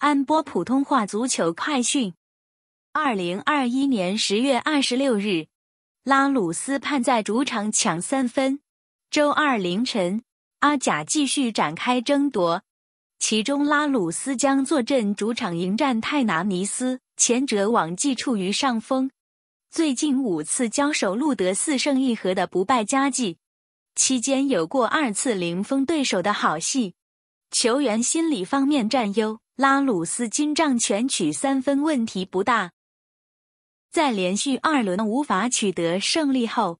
安波普通话足球快讯：二零二一年十月二十六日，拉鲁斯盼在主场抢三分。周二凌晨，阿贾继续展开争夺，其中拉鲁斯将坐镇主场迎战泰拿尼斯，前者往绩处于上风，最近五次交手录得四胜一和的不败佳绩，期间有过二次零封对手的好戏。球员心理方面占优，拉鲁斯进账全取三分，问题不大。在连续二轮无法取得胜利后，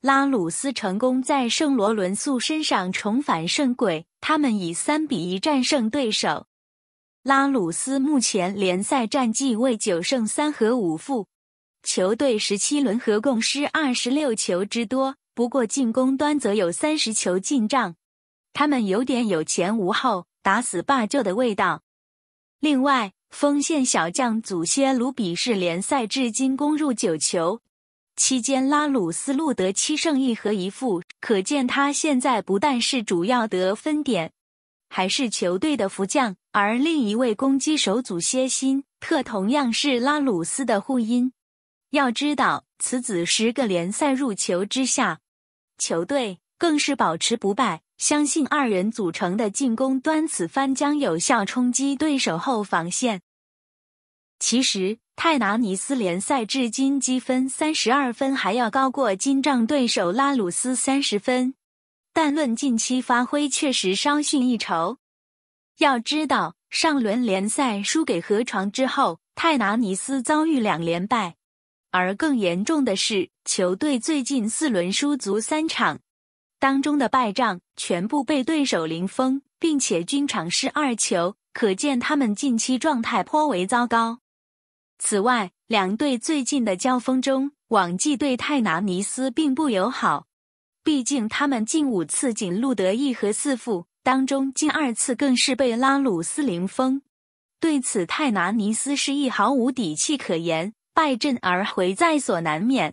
拉鲁斯成功在圣罗伦素身上重返胜轨，他们以三比一战胜对手。拉鲁斯目前联赛战绩为九胜三和五负，球队十七轮合共失二十六球之多，不过进攻端则有三十球进账。他们有点有前无后，打死霸就的味道。另外，锋线小将祖歇鲁比是联赛至今攻入九球，期间拉鲁斯录得七胜一和一负，可见他现在不但是主要得分点，还是球队的福将。而另一位攻击手祖歇辛特同样是拉鲁斯的护荫。要知道，此子十个联赛入球之下，球队更是保持不败。相信二人组成的进攻端，此番将有效冲击对手后防线。其实，泰拿尼斯联赛至今积分三十二分，还要高过金帐对手拉鲁斯三十分，但论近期发挥，确实稍逊一筹。要知道，上轮联赛输给河床之后，泰拿尼斯遭遇两连败，而更严重的是，球队最近四轮输足三场。当中的败仗全部被对手零封，并且均尝试二球，可见他们近期状态颇为糟糕。此外，两队最近的交锋中，网际对泰纳尼斯并不友好，毕竟他们近五次仅录得一和四负，当中近二次更是被拉鲁斯零封。对此，泰纳尼斯是一毫无底气可言，败阵而回在所难免。